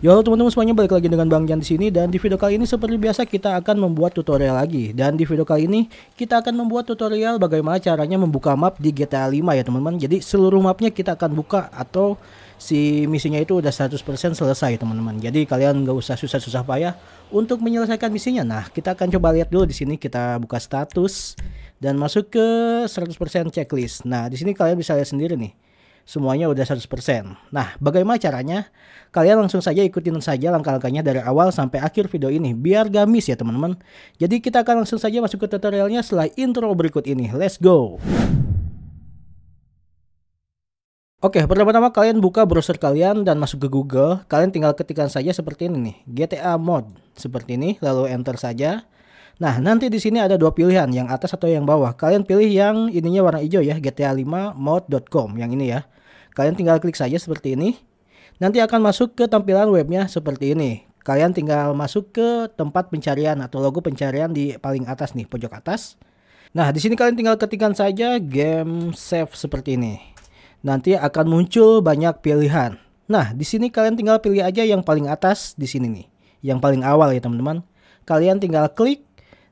Yo teman-teman semuanya balik lagi dengan Bang Jan di sini dan di video kali ini seperti biasa kita akan membuat tutorial lagi dan di video kali ini kita akan membuat tutorial bagaimana caranya membuka map di GTA 5 ya teman-teman. Jadi seluruh mapnya kita akan buka atau si misinya itu udah 100% selesai teman-teman. Jadi kalian nggak usah susah-susah payah untuk menyelesaikan misinya. Nah, kita akan coba lihat dulu di sini kita buka status dan masuk ke 100% checklist. Nah, di sini kalian bisa lihat sendiri nih semuanya udah 100%. Nah, bagaimana caranya? Kalian langsung saja ikutin saja langkah-langkahnya dari awal sampai akhir video ini, biar gak miss ya teman-teman. Jadi kita akan langsung saja masuk ke tutorialnya setelah intro berikut ini. Let's go! Oke, pertama-tama kalian buka browser kalian dan masuk ke Google. Kalian tinggal ketikkan saja seperti ini nih, GTA Mod. Seperti ini, lalu enter saja. Nah, nanti di sini ada dua pilihan, yang atas atau yang bawah. Kalian pilih yang ininya warna hijau ya, gta5mod.com yang ini ya. Kalian tinggal klik saja seperti ini. Nanti akan masuk ke tampilan webnya seperti ini. Kalian tinggal masuk ke tempat pencarian atau logo pencarian di paling atas nih, pojok atas. Nah, di sini kalian tinggal ketikkan saja game save seperti ini. Nanti akan muncul banyak pilihan. Nah, di sini kalian tinggal pilih aja yang paling atas di sini nih, yang paling awal ya teman-teman. Kalian tinggal klik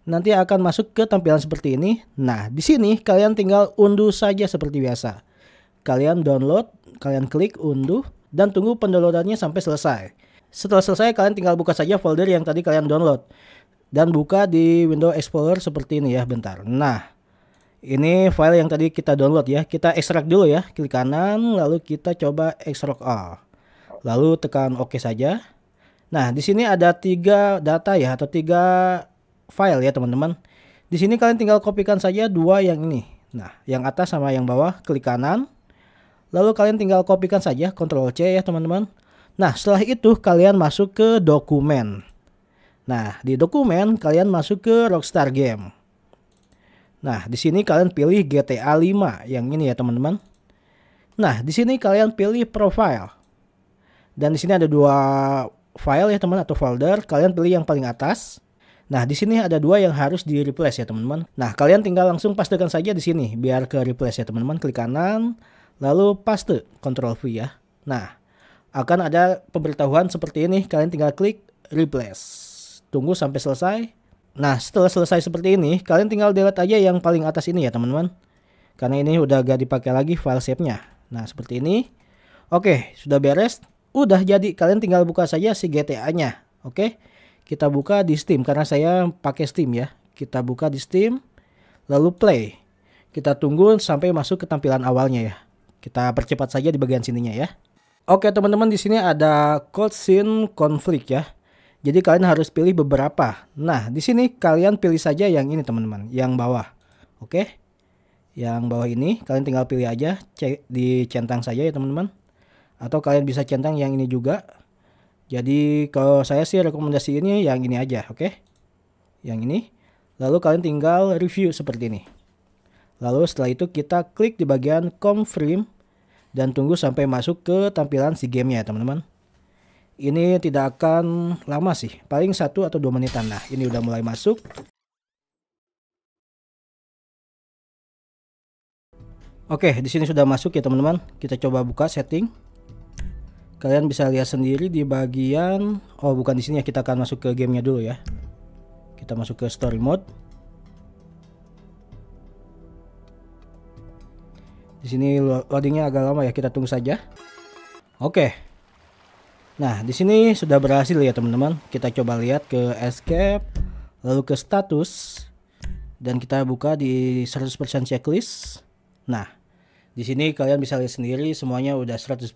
nanti akan masuk ke tampilan seperti ini. Nah, di sini kalian tinggal unduh saja seperti biasa. Kalian download, kalian klik unduh, dan tunggu pendownloadannya sampai selesai. Setelah selesai, kalian tinggal buka saja folder yang tadi kalian download. Dan buka di Windows explorer seperti ini ya, bentar. Nah, ini file yang tadi kita download ya. Kita ekstrak dulu ya, klik kanan, lalu kita coba ekstrak all. Lalu tekan OK saja. Nah, di sini ada tiga data ya, atau tiga file ya teman-teman. Di sini kalian tinggal kopikan saja dua yang ini. Nah, yang atas sama yang bawah klik kanan. Lalu kalian tinggal kopikan saja Ctrl C ya teman-teman. Nah, setelah itu kalian masuk ke dokumen. Nah, di dokumen kalian masuk ke Rockstar Game. Nah, di sini kalian pilih GTA 5 yang ini ya teman-teman. Nah, di sini kalian pilih profile. Dan di sini ada dua file ya teman atau folder, kalian pilih yang paling atas. Nah, di sini ada dua yang harus di replace ya, teman-teman. Nah, kalian tinggal langsung pastekan saja di sini biar ke replace ya, teman-teman. Klik kanan, lalu paste, Ctrl V ya. Nah, akan ada pemberitahuan seperti ini. Kalian tinggal klik replace. Tunggu sampai selesai. Nah, setelah selesai seperti ini, kalian tinggal delete aja yang paling atas ini ya, teman-teman. Karena ini udah gak dipakai lagi file shape-nya. Nah, seperti ini. Oke, sudah beres. Udah jadi, kalian tinggal buka saja si GTA-nya. Oke. Kita buka di Steam karena saya pakai Steam ya. Kita buka di Steam lalu play. Kita tunggu sampai masuk ke tampilan awalnya ya. Kita percepat saja di bagian sininya ya. Oke teman-teman di sini ada Cold Scene Conflict ya. Jadi kalian harus pilih beberapa. Nah di sini kalian pilih saja yang ini teman-teman, yang bawah. Oke, yang bawah ini kalian tinggal pilih aja, di centang saja ya teman-teman. Atau kalian bisa centang yang ini juga. Jadi kalau saya sih rekomendasi ini yang ini aja, oke? Okay? Yang ini. Lalu kalian tinggal review seperti ini. Lalu setelah itu kita klik di bagian confirm dan tunggu sampai masuk ke tampilan si gamenya ya teman-teman. Ini tidak akan lama sih, paling satu atau dua menitan. Nah, ini udah mulai masuk. Oke, di sini sudah masuk ya teman-teman. Kita coba buka setting. Kalian bisa lihat sendiri di bagian oh bukan di sini ya kita akan masuk ke gamenya dulu ya. Kita masuk ke story mode. Di sini loadingnya agak lama ya kita tunggu saja. Oke. Nah di sini sudah berhasil ya teman-teman. Kita coba lihat ke escape lalu ke status dan kita buka di 100% checklist. Nah di sini kalian bisa lihat sendiri semuanya udah 100%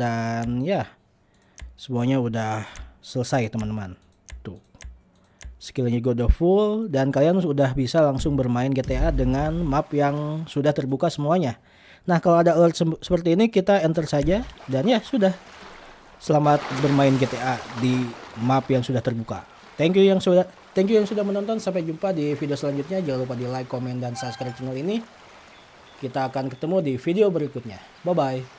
dan ya semuanya udah selesai teman-teman. Tuh. Skillnya gue udah full dan kalian sudah bisa langsung bermain GTA dengan map yang sudah terbuka semuanya. Nah, kalau ada alert seperti ini kita enter saja dan ya sudah. Selamat bermain GTA di map yang sudah terbuka. Thank you yang sudah thank you yang sudah menonton sampai jumpa di video selanjutnya. Jangan lupa di like, comment dan subscribe channel ini. Kita akan ketemu di video berikutnya. Bye-bye.